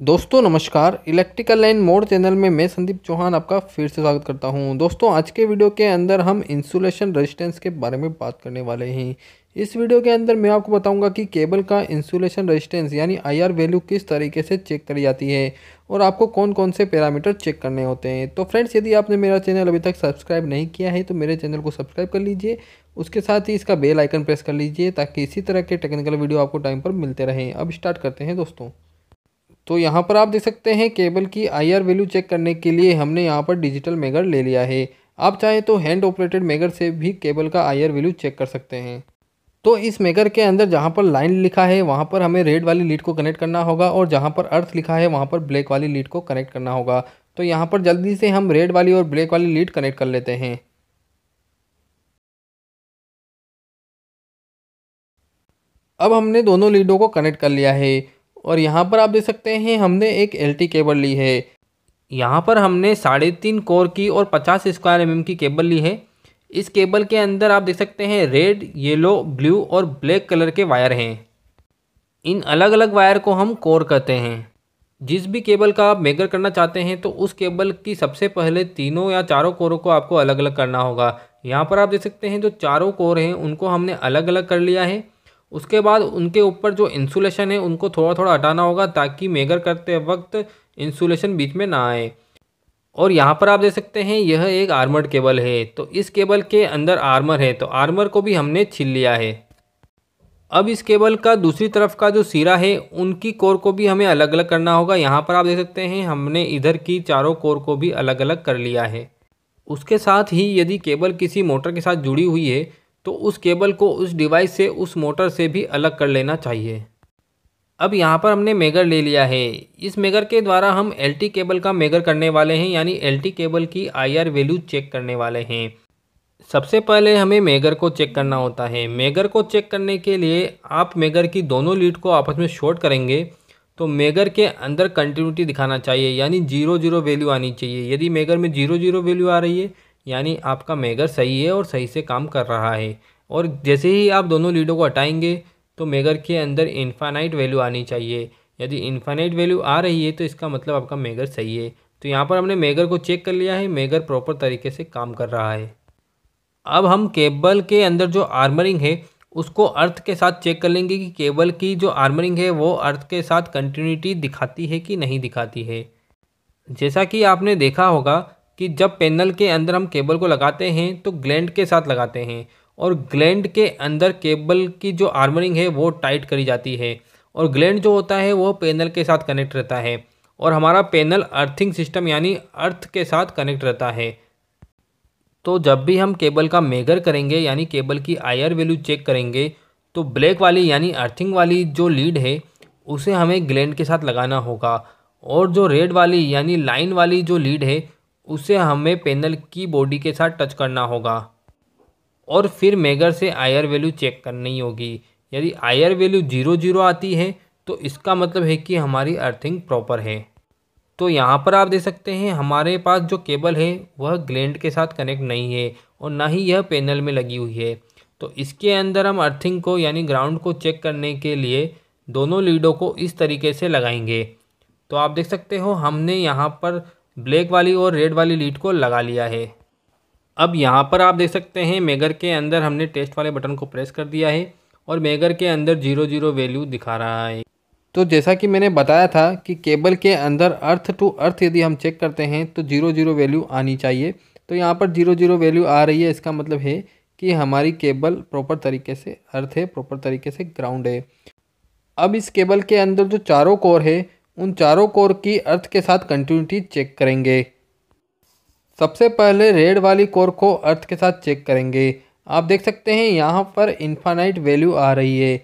दोस्तों नमस्कार electrical line mode channel में मैं संदीप चौहान आपका फिर से स्वागत करता हूं दोस्तों आज के वीडियो के अंदर हम इंसुलेशन रेजिस्टेंस के बारे में बात करने वाले हैं इस वीडियो के अंदर मैं आपको बताऊंगा कि केबल का इंसुलेशन रेजिस्टेंस यानी आईआर वैल्यू किस तरीके से चेक करी जाती है और आपको कौन कौन से पैरामीटर चेक करने होते हैं तो फ्रेंड्स यदि आपने मेरा चैनल अभी तक सब्सक्राइब नहीं किया है तो मेरे चैनल को सब्सक्राइब कर लीजिए उसके साथ ही इसका बेल आइकन प्रेस कर लीजिए ताकि इसी तरह के टेक्निकल वीडियो आपको टाइम पर मिलते रहें अब स्टार्ट करते हैं दोस्तों तो यहाँ पर आप देख सकते हैं केबल की आईआर वैल्यू चेक करने के लिए हमने यहाँ पर डिजिटल मेगर ले लिया है आप चाहे तो हैंड ऑपरेटेड मेगर से भी केबल का आईआर वैल्यू चेक कर सकते हैं तो इस मेगर के अंदर जहाँ पर लाइन लिखा है वहाँ पर हमें रेड वाली लीड को कनेक्ट करना होगा और जहाँ पर अर्थ लिखा है वहाँ पर ब्लैक वाली लीड को कनेक्ट करना होगा तो यहाँ पर जल्दी से हम रेड वाली और ब्लैक वाली लीड कनेक्ट कर लेते हैं अब हमने दोनों लीडों को कनेक्ट कर लिया है और यहाँ पर आप देख सकते हैं हमने एक एल केबल ली है यहाँ पर हमने साढ़े तीन कोर की और पचास स्क्वायर एम की केबल ली है इस केबल के अंदर आप देख सकते हैं रेड येलो ब्लू और ब्लैक कलर के वायर हैं इन अलग अलग वायर को हम कोर कहते हैं जिस भी केबल का आप मेगर करना चाहते हैं तो उस केबल की सबसे पहले तीनों या चारों कोरों को आपको अलग अलग करना होगा यहाँ पर आप देख सकते हैं जो चारों कोर हैं उनको हमने अलग अलग कर लिया है उसके बाद उनके ऊपर जो इंसुलेशन है उनको थोड़ा थोड़ा हटाना होगा ताकि मेगर करते वक्त इंसुलेशन बीच में ना आए और यहाँ पर आप देख सकते हैं यह एक आर्मर्ड केबल है तो इस केबल के अंदर आर्मर है तो आर्मर को भी हमने छीन लिया है अब इस केबल का दूसरी तरफ का जो सिरा है उनकी कोर को भी हमें अलग अलग करना होगा यहाँ पर आप देख सकते हैं हमने इधर की चारों कोर को भी अलग अलग कर लिया है उसके साथ ही यदि केबल किसी मोटर के साथ जुड़ी हुई है तो उस केबल को उस डिवाइस से उस मोटर से भी अलग कर लेना चाहिए अब यहाँ पर हमने मेगर ले लिया है इस मेगर के द्वारा हम एल केबल का मेगर करने वाले हैं यानी एल केबल की आई वैल्यू चेक करने वाले हैं सबसे पहले हमें मेगर को चेक करना होता है मेगर को चेक करने के लिए आप मेगर की दोनों लीड को आपस में शॉर्ट करेंगे तो मेगर के अंदर कंटिन्यूटी दिखाना चाहिए यानी जीरो जीरो वैल्यू आनी चाहिए यदि मेगर में जीरो जीरो वैल्यू आ रही है यानी आपका मेगर सही है और सही से काम कर रहा है और जैसे ही आप दोनों लीडों को हटाएंगे तो मेगर के अंदर इन्फानाइट वैल्यू आनी चाहिए यदि इन्फानाइट वैल्यू आ रही है तो इसका मतलब आपका मेगर सही है तो यहाँ पर हमने मेगर को चेक कर लिया है मेगर प्रॉपर तरीके से काम कर रहा है अब हम केबल के अंदर जो आर्मरिंग है उसको अर्थ के साथ चेक कर लेंगे कि केबल की जो आर्मरिंग है वो अर्थ के साथ कंटिन्यूटी दिखाती है कि नहीं दिखाती है जैसा कि आपने देखा होगा कि जब पैनल के अंदर हम केबल को लगाते हैं तो ग्लैंड के साथ लगाते हैं और ग्लैंड के अंदर केबल की जो आर्मरिंग है वो टाइट करी जाती है और ग्लैंड जो होता है वो पैनल के साथ कनेक्ट रहता है और हमारा पैनल अर्थिंग सिस्टम यानी अर्थ के साथ कनेक्ट रहता है तो जब भी हम केबल का मेगर करेंगे यानी केबल की आयर वैल्यू चेक करेंगे तो ब्लैक वाली यानी अर्थिंग वाली जो लीड है उसे हमें ग्लैंड के साथ लगाना होगा और जो रेड वाली यानी लाइन वाली जो लीड है उसे हमें पैनल की बॉडी के साथ टच करना होगा और फिर मेगर से आयर वैल्यू चेक करनी होगी यदि आयर वैल्यू जीरो जीरो आती है तो इसका मतलब है कि हमारी अर्थिंग प्रॉपर है तो यहाँ पर आप देख सकते हैं हमारे पास जो केबल है वह ग्लैंड के साथ कनेक्ट नहीं है और ना ही यह पैनल में लगी हुई है तो इसके अंदर हम अर्थिंग को यानी ग्राउंड को चेक करने के लिए दोनों लीडों को इस तरीके से लगाएंगे तो आप देख सकते हो हमने यहाँ पर ब्लैक वाली और रेड वाली लीड को लगा लिया है अब यहाँ पर आप देख सकते हैं मेगर के अंदर हमने टेस्ट वाले बटन को प्रेस कर दिया है और मेगर के अंदर जीरो जीरो वैल्यू दिखा रहा है तो जैसा कि मैंने बताया था कि केबल के अंदर अर्थ टू अर्थ यदि हम चेक करते हैं तो जीरो जीरो वैल्यू आनी चाहिए तो यहाँ पर जीरो जीरो वैल्यू आ रही है इसका मतलब है कि हमारी केबल प्रॉपर तरीके से अर्थ है प्रॉपर तरीके से ग्राउंड है अब इस केबल के अंदर जो चारों कोर है उन चारों कोर की अर्थ के साथ कंटिन्यूटी चेक करेंगे सबसे पहले रेड वाली कोर को अर्थ के साथ चेक करेंगे आप देख सकते हैं यहाँ पर इन्फानाइट वैल्यू आ रही है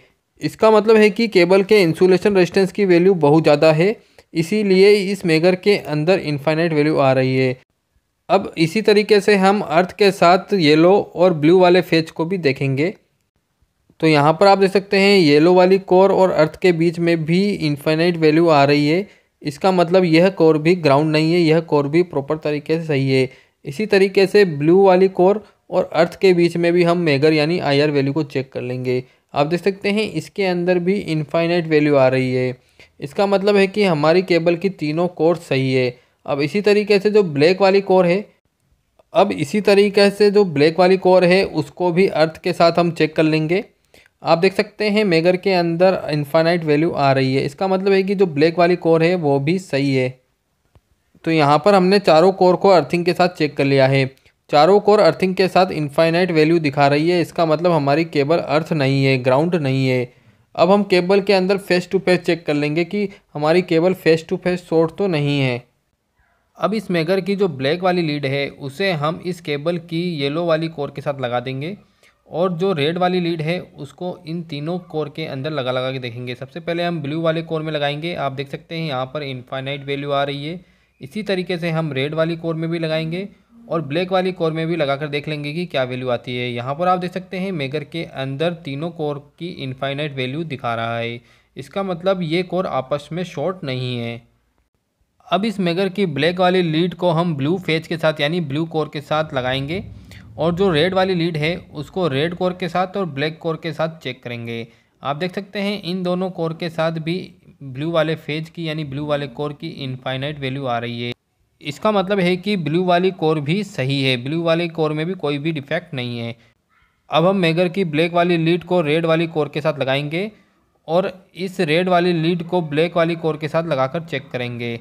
इसका मतलब है कि केबल के इंसुलेशन रेजिस्टेंस की वैल्यू बहुत ज़्यादा है इसीलिए इस मेगर के अंदर इन्फाइनाइट वैल्यू आ रही है अब इसी तरीके से हम अर्थ के साथ येलो और ब्लू वाले फेज को भी देखेंगे तो यहाँ पर आप देख सकते हैं येलो वाली कोर और अर्थ के बीच में भी इन्फाइनाइट वैल्यू आ रही है इसका मतलब यह कोर भी ग्राउंड नहीं है यह कोर भी प्रॉपर तरीके से सही है इसी तरीके से ब्लू वाली कोर और अर्थ के बीच में भी हम मेगर यानी आई वैल्यू को चेक कर लेंगे आप देख सकते हैं इसके अंदर भी इन्फाइनाइट वैल्यू आ रही है इसका मतलब है कि हमारी केबल की तीनों कोर सही है अब इसी तरीके से जो ब्लैक वाली कोर है अब इसी तरीके से जो ब्लैक वाली कोर है उसको भी अर्थ के साथ हम चेक कर लेंगे आप देख सकते हैं मेगर के अंदर इन्फानाइट वैल्यू आ रही है इसका मतलब है कि जो ब्लैक वाली कोर है वो भी सही है तो यहाँ पर हमने चारों कोर को अर्थिंग के साथ चेक कर लिया है चारों कोर अर्थिंग के साथ इन्फाइनाइट वैल्यू दिखा रही है इसका मतलब हमारी केबल अर्थ नहीं है ग्राउंड नहीं है अब हम केबल के अंदर फेस टू फेस चेक कर लेंगे कि हमारी cable phase to phase short तो नहीं है अब इस मेगर की जो ब्लैक वाली लीड है उसे हम इस केबल की येलो वाली कोर के साथ लगा देंगे और जो रेड वाली लीड है उसको इन तीनों कोर के अंदर लगा लगा के देखेंगे सबसे पहले हम ब्लू वाले कोर में लगाएंगे आप देख सकते हैं यहाँ पर इन्फाइनाइट वैल्यू आ रही है इसी तरीके से हम रेड वाली कोर में भी लगाएंगे और ब्लैक वाली कोर में भी लगाकर देख लेंगे कि क्या वैल्यू आती है यहाँ पर आप देख सकते हैं मेगर के अंदर तीनों कोर की इन्फाइनाइट वैल्यू दिखा रहा है इसका मतलब ये कोर आपस में शॉर्ट नहीं है अब इस मेगर की ब्लैक वाली लीड को हम ब्लू फेज के साथ यानी ब्लू कोर के साथ लगाएंगे और जो रेड वाली लीड है उसको रेड कोर के साथ और ब्लैक कोर के साथ चेक करेंगे आप देख सकते हैं इन दोनों कोर के साथ भी ब्लू वाले फेज की यानी ब्लू वाले कोर की इनफाइनाइट वैल्यू आ रही है इसका मतलब है कि ब्लू वाली कोर भी सही है ब्लू वाले कोर में भी कोई भी डिफेक्ट नहीं है अब हम मेगर की ब्लैक वाली लीड को रेड वाली कोर के साथ लगाएंगे और इस रेड वाली लीड को ब्लैक वाली कोर के साथ लगाकर चेक करेंगे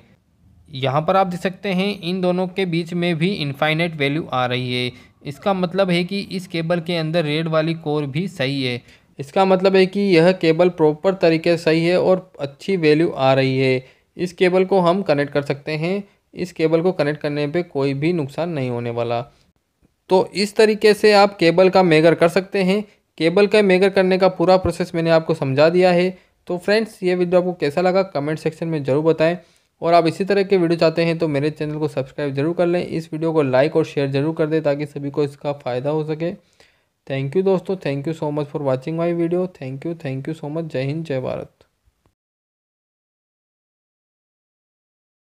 यहाँ पर आप देख सकते हैं इन दोनों के बीच में भी इनफाइनाइट वैल्यू आ रही है इसका मतलब है कि इस केबल के अंदर रेड वाली कोर भी सही है इसका मतलब है कि यह केबल प्रॉपर तरीके से सही है और अच्छी वैल्यू आ रही है इस केबल को हम कनेक्ट कर सकते हैं इस केबल को कनेक्ट करने पे कोई भी नुकसान नहीं होने वाला तो इस तरीके से आप केबल का मेगर कर सकते हैं केबल का मेगर करने का पूरा प्रोसेस मैंने आपको समझा दिया है तो फ्रेंड्स ये वीडियो आपको कैसा लगा कमेंट सेक्शन में ज़रूर बताएँ और आप इसी तरह के वीडियो चाहते हैं तो मेरे चैनल को सब्सक्राइब जरूर कर लें इस वीडियो को लाइक और शेयर जरूर कर दें ताकि सभी को इसका फ़ायदा हो सके थैंक यू दोस्तों thank you so much for watching my video thank you thank you so much जय हिंद जय भारत